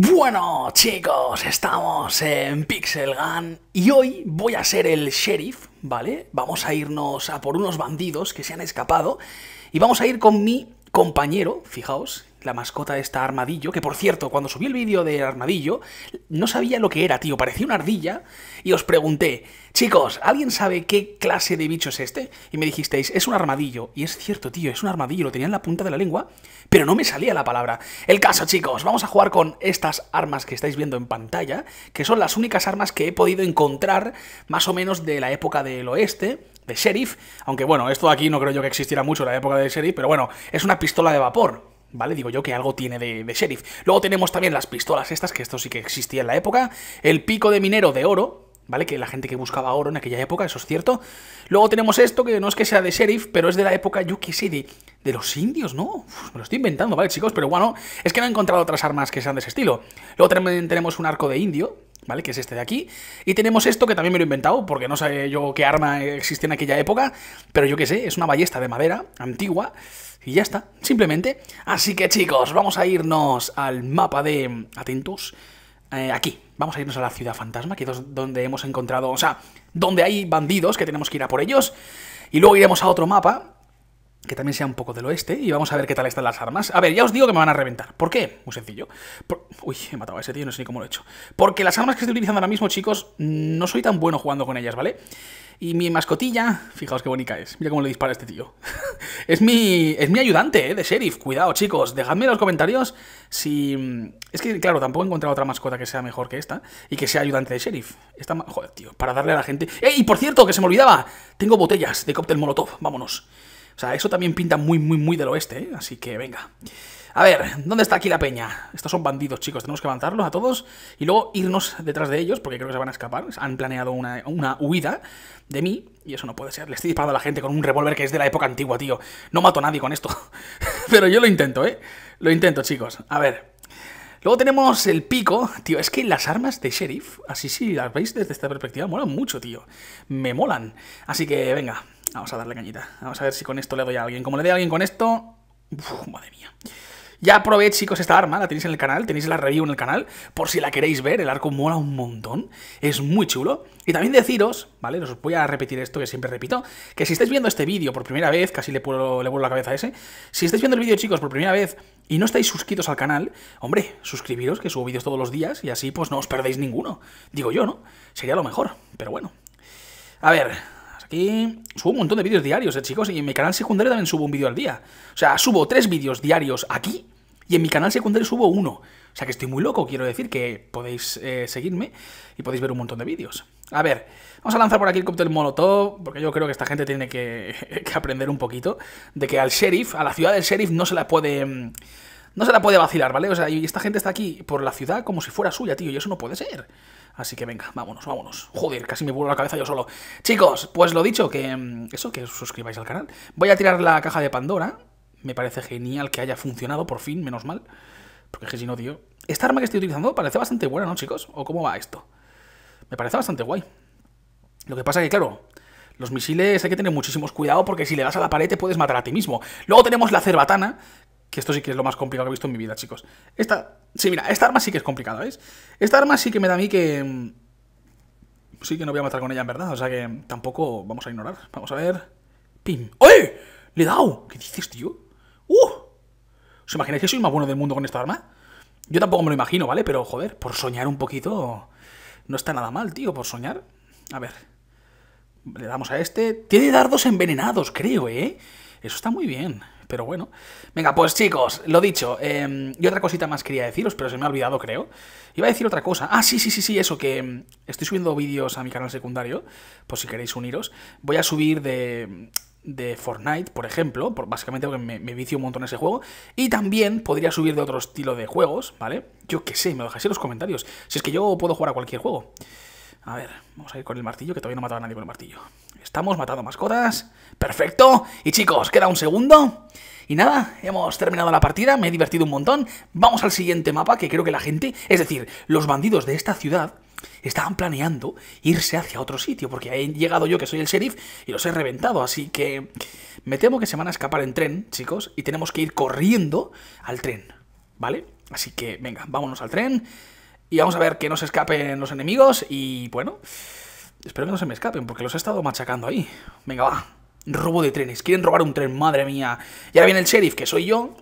Bueno chicos, estamos en Pixel Gun y hoy voy a ser el sheriff, ¿vale? Vamos a irnos a por unos bandidos que se han escapado y vamos a ir con mi compañero, fijaos, la mascota de esta Armadillo, que por cierto, cuando subí el vídeo de Armadillo, no sabía lo que era, tío, parecía una ardilla, y os pregunté, chicos, ¿alguien sabe qué clase de bicho es este? Y me dijisteis, es un armadillo, y es cierto, tío, es un armadillo, lo tenía en la punta de la lengua, pero no me salía la palabra. El caso, chicos, vamos a jugar con estas armas que estáis viendo en pantalla, que son las únicas armas que he podido encontrar, más o menos de la época del oeste, de Sheriff, aunque bueno, esto aquí no creo yo que existiera mucho en la época de Sheriff, pero bueno, es una pistola de vapor, ¿vale? Digo yo que algo tiene de, sheriff. Luego tenemos también las pistolas estas, que esto sí que existía en la época. El pico de minero de oro, ¿vale? Que la gente que buscaba oro en aquella época, eso es cierto. Luego tenemos esto, que no es que sea de sheriff, pero es de la época, yo qué sé, de, los indios, ¿no? me lo estoy inventando, ¿vale, chicos? Pero bueno, es que no he encontrado otras armas que sean de ese estilo. Luego tenemos un arco de indio, ¿vale? Que es este de aquí. Y tenemos esto que también me lo he inventado, porque no sé yo qué arma existía en aquella época, pero yo qué sé, es una ballesta de madera antigua. Y ya está, simplemente. Así que chicos, vamos a irnos al mapa de... Atentos. Eh, aquí, vamos a irnos a la ciudad fantasma, que es donde hemos encontrado... O sea, donde hay bandidos, que tenemos que ir a por ellos. Y luego iremos a otro mapa, que también sea un poco del oeste, y vamos a ver qué tal están las armas. A ver, ya os digo que me van a reventar. ¿Por qué? Muy sencillo. Uy, he matado a ese tío, no sé ni cómo lo he hecho. Porque las armas que estoy utilizando ahora mismo, chicos, no soy tan bueno jugando con ellas, ¿vale? Y mi mascotilla, fijaos qué bonita es. Mira cómo le dispara este tío. es, mi, es mi ayudante, ¿eh? De sheriff. Cuidado, chicos. Dejadme en los comentarios si... Mm, es que, claro, tampoco he encontrado otra mascota que sea mejor que esta. Y que sea ayudante de sheriff. Esta... Joder, tío. Para darle a la gente... ¡Eh! Y por cierto, que se me olvidaba. Tengo botellas de cóctel molotov. Vámonos. O sea, eso también pinta muy, muy, muy del oeste, ¿eh? Así que venga. A ver, ¿dónde está aquí la peña? Estos son bandidos, chicos. Tenemos que avanzarlos a todos y luego irnos detrás de ellos porque creo que se van a escapar. Han planeado una, una huida de mí y eso no puede ser. Le estoy disparando a la gente con un revólver que es de la época antigua, tío. No mato a nadie con esto. Pero yo lo intento, ¿eh? Lo intento, chicos. A ver. Luego tenemos el pico. Tío, es que las armas de sheriff, así sí, las veis desde esta perspectiva, molan mucho, tío. Me molan. Así que, venga, Vamos a darle cañita. Vamos a ver si con esto le doy a alguien. Como le doy a alguien con esto... Uf, madre mía. Ya probé, chicos, esta arma, la tenéis en el canal, tenéis la review en el canal, por si la queréis ver, el arco mola un montón, es muy chulo. Y también deciros, ¿vale? Os voy a repetir esto que siempre repito, que si estáis viendo este vídeo por primera vez, casi le, le vuelvo la cabeza a ese, si estáis viendo el vídeo, chicos, por primera vez y no estáis suscritos al canal, hombre, suscribiros, que subo vídeos todos los días y así pues no os perdéis ninguno. Digo yo, ¿no? Sería lo mejor, pero bueno. A ver, y subo un montón de vídeos diarios, eh, chicos. Y en mi canal secundario también subo un vídeo al día. O sea, subo tres vídeos diarios aquí y en mi canal secundario subo uno. O sea que estoy muy loco, quiero decir que podéis eh, seguirme y podéis ver un montón de vídeos. A ver, vamos a lanzar por aquí el cóctel Molotov, porque yo creo que esta gente tiene que, que, aprender un poquito de que al sheriff, a la ciudad del sheriff, no se la puede... No se la puede vacilar, ¿vale? O sea, y esta gente está aquí por la ciudad como si fuera suya, tío, y eso no puede ser. Así que venga, vámonos, vámonos. Joder, casi me vuelvo la cabeza yo solo. Chicos, pues lo dicho, que mm, eso, que os suscribáis al canal. Voy a tirar la caja de Pandora. Me parece genial que haya funcionado, por fin, menos mal. Porque es que si no, tío... Esta arma que estoy utilizando parece bastante buena, ¿no, chicos? ¿O cómo va esto? Me parece bastante guay. Lo que pasa que, claro, los misiles hay que tener muchísimos cuidado porque si le das a la pared te puedes matar a ti mismo. Luego tenemos la cerbatana, que esto sí que es lo más complicado que he visto en mi vida, chicos. Esta, sí, mira, esta arma sí que es complicada, ¿veis? Esta arma sí que me da a mí que... Mm, sí que no voy a matar con ella, en verdad. O sea que tampoco vamos a ignorar. Vamos a ver... ¡Pim! ¡Oye! ¡Le he dado! ¿Qué dices, tío? ¡Uh! ¿Os imagináis que soy más bueno del mundo con esta arma? Yo tampoco me lo imagino, ¿vale? Pero, joder, por soñar un poquito... No está nada mal, tío, por soñar. A ver. Le damos a este. Tiene dardos envenenados, creo, ¿eh? Eso está muy bien. Pero bueno. Venga, pues chicos, lo dicho. Em, y otra cosita más quería deciros, pero se me ha olvidado, creo. Iba a decir otra cosa. Ah, sí, sí, sí, sí, eso, que em, estoy subiendo vídeos a mi canal secundario, por si queréis uniros. Voy a subir de de Fortnite, por ejemplo, por, básicamente porque me, me, vicio un montón ese juego, y también podría subir de otro estilo de juegos, ¿vale? Yo qué sé, me lo dejáis en los comentarios, si es que yo puedo jugar a cualquier juego. A ver, vamos a ir con el martillo, que todavía no mataba a nadie con el martillo. Estamos matando mascotas. Perfecto. Y chicos, queda un segundo. Y nada, hemos terminado la partida, me he divertido un montón. Vamos al siguiente mapa, que creo que la gente, es decir, los bandidos de esta ciudad, estaban planeando irse hacia otro sitio, porque he llegado yo, que soy el sheriff, y los he reventado. Así que me temo que se van a escapar en tren, chicos, y tenemos que ir corriendo al tren, ¿vale? Así que venga, vámonos al tren y vamos a ver que no se escapen los enemigos y bueno... Espero que no se me escapen, porque los he estado machacando ahí. Venga, va. Robo de trenes. Quieren robar un tren, madre mía. Y ahora viene el sheriff, que soy yo.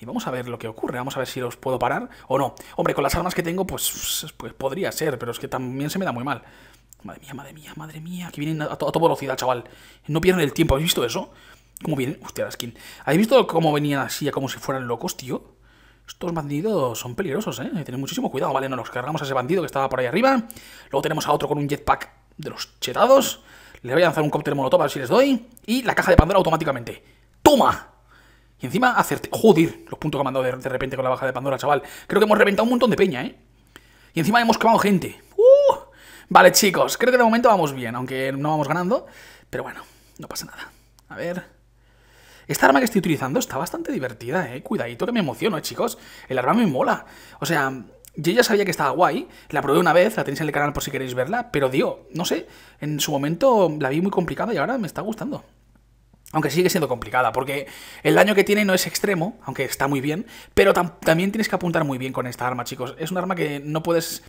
Y vamos a ver lo que ocurre. Vamos a ver si los puedo parar o no. Hombre, con las armas que tengo, pues, pues podría ser, pero es que también se me da muy mal. Madre mía, madre mía, madre mía. Aquí vienen a, toda velocidad, chaval. No pierden el tiempo. ¿Habéis visto eso? ¿Cómo vienen? Hostia, la skin. ¿Habéis visto cómo venían así, como si fueran locos, tío? Estos bandidos son peligrosos, ¿eh? Hay que tener muchísimo cuidado. Vale, no nos cargamos a ese bandido que estaba por ahí arriba. Luego tenemos a otro con un jetpack de los chetados. Le voy a lanzar un cóctel molotov a ver si les doy. Y la caja de Pandora automáticamente. ¡Toma! Y encima acerté. Joder, los puntos que de, de, repente con la baja de Pandora, chaval. Creo que hemos reventado un montón de peña, ¿eh? Y encima hemos quemado gente. ¡Uh! Vale, chicos, creo que de momento vamos bien, aunque no vamos ganando. Pero bueno, no pasa nada. A ver. Esta arma que estoy utilizando está bastante divertida, eh. Cuidadito que me emociono, eh, chicos. El arma me mola. O sea, yo ya sabía que estaba guay, la probé una vez, la tenéis en el canal por si queréis verla, pero digo, no sé, en su momento la vi muy complicada y ahora me está gustando. Aunque sigue siendo complicada, porque el daño que tiene no es extremo, aunque está muy bien, pero también tienes que apuntar muy bien con esta arma, chicos. Es un arma que no puedes...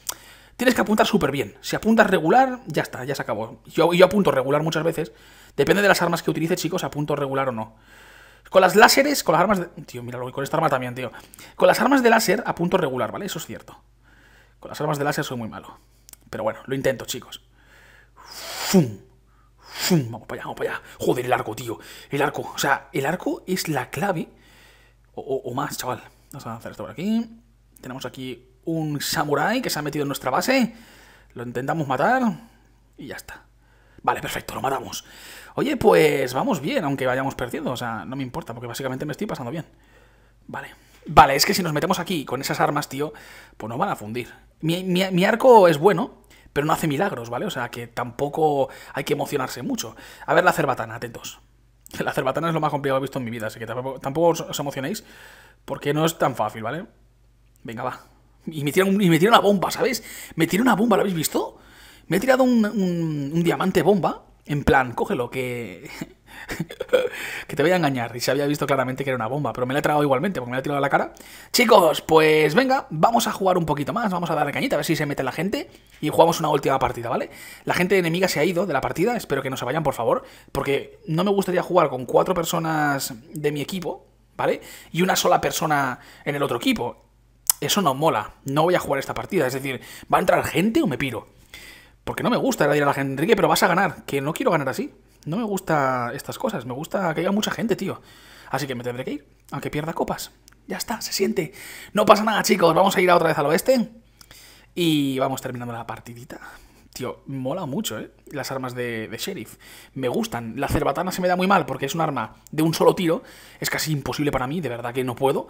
Tienes que apuntar súper bien. Si apuntas regular, ya está, ya se acabó. Yo, yo apunto regular muchas veces. Depende de las armas que utilice, chicos, apunto regular o no. Con las láseres, con las armas de... Tío, míralo, con esta arma también, tío. Con las armas de láser a punto regular, ¿vale? Eso es cierto. Con las armas de láser soy muy malo. Pero bueno, lo intento, chicos. ¡Fum! ¡Fum! Vamos para allá, vamos para allá. Joder, el arco, tío. El arco. O sea, el arco es la clave. O, más, chaval. Vamos a hacer esto por aquí. Tenemos aquí un samurai que se ha metido en nuestra base. Lo intentamos matar. Y ya está. Vale, perfecto, lo matamos. Oye, pues vamos bien, aunque vayamos perdiendo. O sea, no me importa, porque básicamente me estoy pasando bien. Vale. Vale, es que si nos metemos aquí con esas armas, tío, pues no van a fundir. Mi, arco es bueno, pero no hace milagros, ¿vale? O sea, que tampoco hay que emocionarse mucho. A ver la cerbatana, atentos. La cerbatana es lo más complicado que he visto en mi vida, así que tampoco, os, emocionéis, porque no es tan fácil, ¿vale? Venga, va. Y me tiran, una bomba, ¿sabéis? Me tiran una bomba, ¿lo habéis visto? Me he tirado un, un diamante bomba en plan, cógelo, que. que te voy a engañar. Y se había visto claramente que era una bomba, pero me la he tragado igualmente, porque me la he tirado a la cara. Chicos, pues venga, vamos a jugar un poquito más, vamos a darle cañita, a ver si se mete la gente. Y jugamos una última partida, ¿vale? La gente enemiga se ha ido de la partida, espero que no se vayan, por favor, porque no me gustaría jugar con cuatro personas de mi equipo, ¿vale? Y una sola persona en el otro equipo. Eso no mola, no voy a jugar esta partida, es decir, ¿va a entrar gente o me piro? Porque no me gusta ir a la gente, Enrique, pero vas a ganar. Que no quiero ganar así. No me gusta estas cosas. Me gusta que haya mucha gente, tío. Así que me tendré que ir, aunque pierda copas. Ya está, se siente. No pasa nada, chicos. Vamos a ir a otra vez al oeste. Y vamos terminando la partidita. Tío, mola mucho, ¿eh? Las armas de, de, sheriff. Me gustan. La cerbatana se me da muy mal porque es un arma de un solo tiro. Es casi imposible para mí, de verdad que no puedo.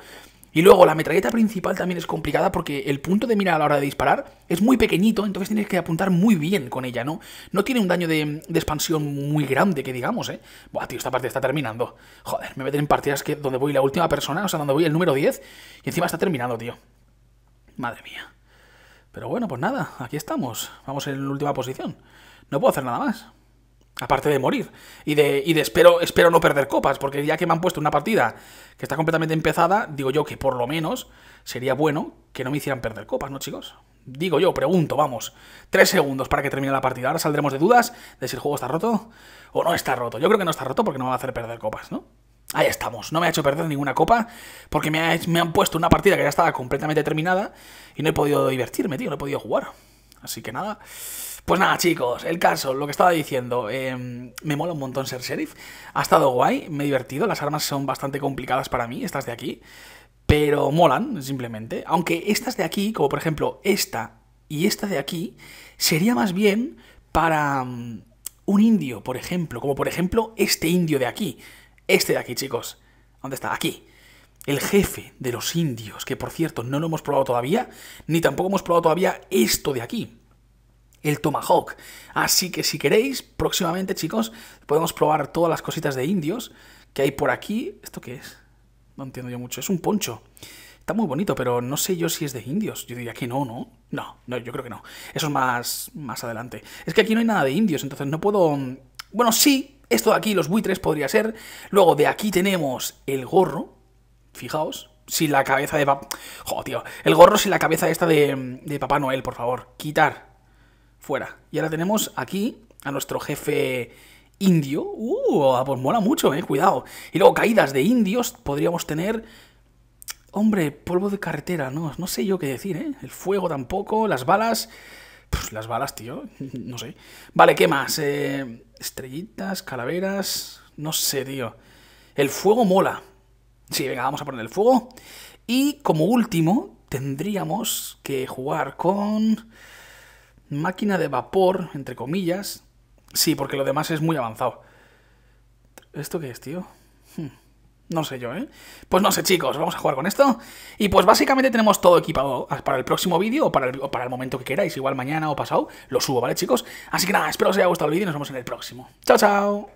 Y luego la metralleta principal también es complicada porque el punto de mira a la hora de disparar es muy pequeñito, entonces tienes que apuntar muy bien con ella, ¿no? No tiene un daño de, expansión muy grande, que digamos, ¿eh? Buah, tío, esta partida está terminando. Joder, me meten en partidas que donde voy la última persona, o sea, donde voy el número 10, y encima está terminando, tío. Madre mía. Pero bueno, pues nada, aquí estamos. Vamos en la última posición. No puedo hacer nada más aparte de morir. Y de, de espero, no perder copas, porque ya que me han puesto una partida que está completamente empezada, digo yo que por lo menos sería bueno que no me hicieran perder copas, ¿no, chicos? Digo yo, pregunto, vamos. Tres segundos para que termine la partida. Ahora saldremos de dudas de si el juego está roto o no está roto. Yo creo que no está roto porque no me va a hacer perder copas, ¿no? Ahí estamos, no me ha hecho perder ninguna copa porque me, me han puesto una partida que ya estaba completamente terminada y no he podido divertirme, tío, no he podido jugar. Así que nada, pues nada, chicos, el caso, lo que estaba diciendo, em, me mola un montón ser sheriff. Ha estado guay, me he divertido, las armas son bastante complicadas para mí, estas de aquí, pero molan, simplemente. Aunque estas de aquí, como por ejemplo esta y esta de aquí, sería más bien para em, un indio, por ejemplo, como por ejemplo este indio de aquí, este de aquí, chicos. ¿Dónde está? Aquí el jefe de los indios, que por cierto no lo hemos probado todavía, ni tampoco hemos probado todavía esto de aquí el Tomahawk. Así que si queréis, próximamente, chicos, podemos probar todas las cositas de indios que hay por aquí. ¿Esto qué es? No entiendo yo mucho. Es un poncho. Está muy bonito, pero no sé yo si es de indios. Yo diría que no, ¿no? No, no yo creo que no. Eso es más, más adelante. Es que aquí no hay nada de indios, entonces no puedo... Mm, bueno, sí, esto de aquí, los buitres, podría ser. Luego, de aquí tenemos el gorro. Fijaos, sin la cabeza de... Joder, tío. El gorro sin la cabeza esta de, de Papá Noel, por favor. Quitar fuera. Y ahora tenemos aquí a nuestro jefe indio. Uh, ah, pues mola mucho, eh, cuidado. Y luego caídas de indios podríamos tener... Hombre, polvo de carretera, no, no sé yo qué decir, ¿eh? El fuego tampoco, las balas... Pues las balas, tío, no sé. Vale, ¿qué más? Eh, estrellitas, calaveras... No sé, tío. El fuego mola. Sí, venga, vamos a poner el fuego. Y como último, tendríamos que jugar con máquina de vapor, entre comillas. Sí, porque lo demás es muy avanzado. ¿Esto qué es, tío? Hmm. No sé yo, ¿eh? Pues no sé, chicos, vamos a jugar con esto. Y pues básicamente tenemos todo equipado para el próximo vídeo o para el, para el momento que queráis. Igual mañana o pasado lo subo, ¿vale, chicos? Así que nada, espero os haya gustado el vídeo y nos vemos en el próximo. ¡Chao, chao!